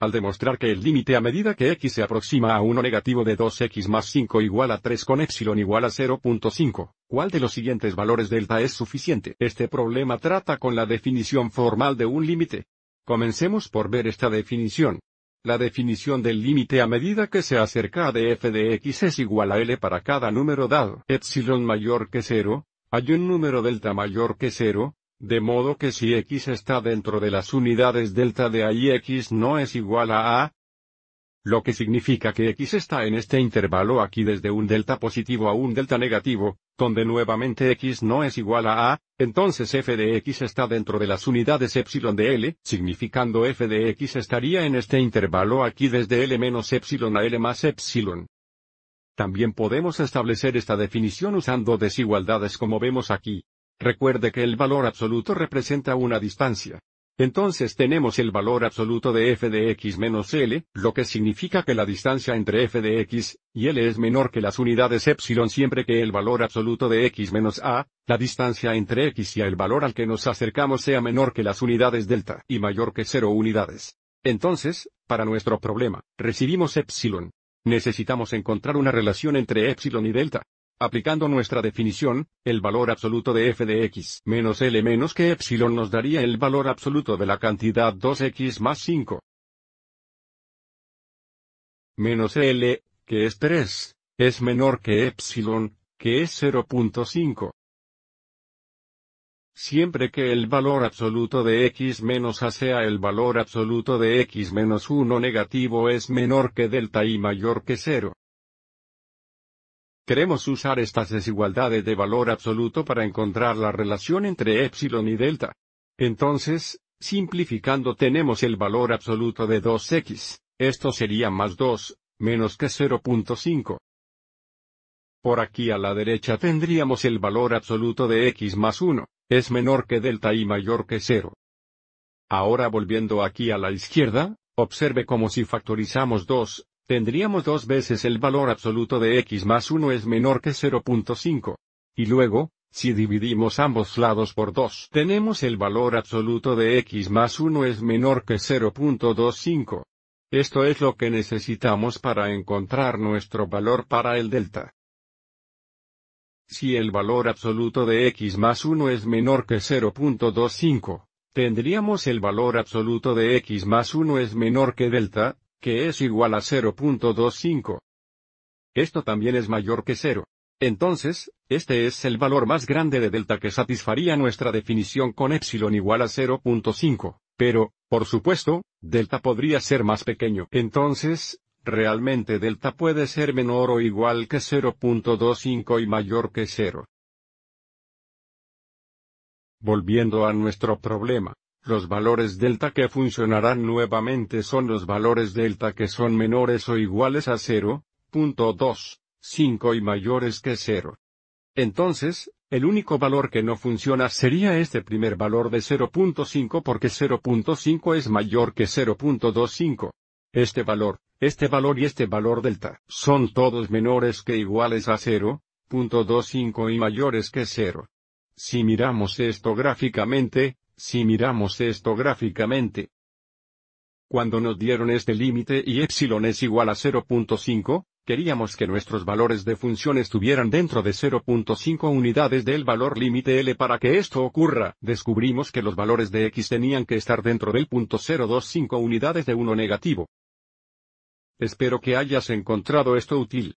Al demostrar que el límite a medida que x se aproxima a 1 negativo de 2x más 5 igual a 3 con epsilon igual a 0.5, ¿cuál de los siguientes valores delta es suficiente? Este problema trata con la definición formal de un límite. Comencemos por ver esta definición. La definición del límite a medida que se acerca de f de x es igual a L para cada número dado. Epsilon mayor que 0, hay un número delta mayor que 0, de modo que si X está dentro de las unidades delta de A y X no es igual a A, lo que significa que X está en este intervalo aquí desde un delta positivo a un delta negativo, donde nuevamente X no es igual a A, entonces f de X está dentro de las unidades epsilon de L, significando f de X estaría en este intervalo aquí desde L menos epsilon a L más epsilon. También podemos establecer esta definición usando desigualdades como vemos aquí. Recuerde que el valor absoluto representa una distancia. Entonces tenemos el valor absoluto de f de x menos l, lo que significa que la distancia entre f de x y l es menor que las unidades epsilon siempre que el valor absoluto de x menos a, la distancia entre x y el valor al que nos acercamos sea menor que las unidades delta y mayor que cero unidades. Entonces, para nuestro problema, recibimos epsilon. Necesitamos encontrar una relación entre epsilon y delta. Aplicando nuestra definición, el valor absoluto de f de x menos l menos que epsilon nos daría el valor absoluto de la cantidad 2x más 5 menos L, que es 3, es menor que epsilon, que es 0.5. Siempre que el valor absoluto de x menos a sea el valor absoluto de x menos 1 negativo es menor que delta y mayor que 0. Queremos usar estas desigualdades de valor absoluto para encontrar la relación entre epsilon y delta. Entonces, simplificando tenemos el valor absoluto de 2x, esto sería más 2, menos que 0.5. Por aquí a la derecha tendríamos el valor absoluto de x más 1, es menor que delta y mayor que 0. Ahora volviendo aquí a la izquierda, observe como si factorizamos 2, tendríamos dos veces el valor absoluto de x más 1 es menor que 0.5. Y luego, si dividimos ambos lados por 2, tenemos el valor absoluto de x más 1 es menor que 0.25. Esto es lo que necesitamos para encontrar nuestro valor para el delta. Si el valor absoluto de x más 1 es menor que 0.25, tendríamos el valor absoluto de x más 1 es menor que delta, que es igual a 0.25. Esto también es mayor que 0. Entonces, este es el valor más grande de delta que satisfaría nuestra definición con epsilon igual a 0.5. Pero, por supuesto, delta podría ser más pequeño. Entonces, realmente delta puede ser menor o igual que 0.25 y mayor que 0. Volviendo a nuestro problema, los valores delta que funcionarán nuevamente son los valores delta que son menores o iguales a 0,2,5 y mayores que 0. Entonces, el único valor que no funciona sería este primer valor de 0.5 porque 0.5 es mayor que 0.25. Este valor, este valor y este valor delta son todos menores que iguales a 0.25 y mayores que 0. Si miramos esto gráficamente, si miramos esto gráficamente, cuando nos dieron este límite y epsilon es igual a 0.5, queríamos que nuestros valores de función estuvieran dentro de 0.5 unidades del valor límite L para que esto ocurra. Descubrimos que los valores de x tenían que estar dentro del punto 025 unidades de 1 negativo. Espero que hayas encontrado esto útil.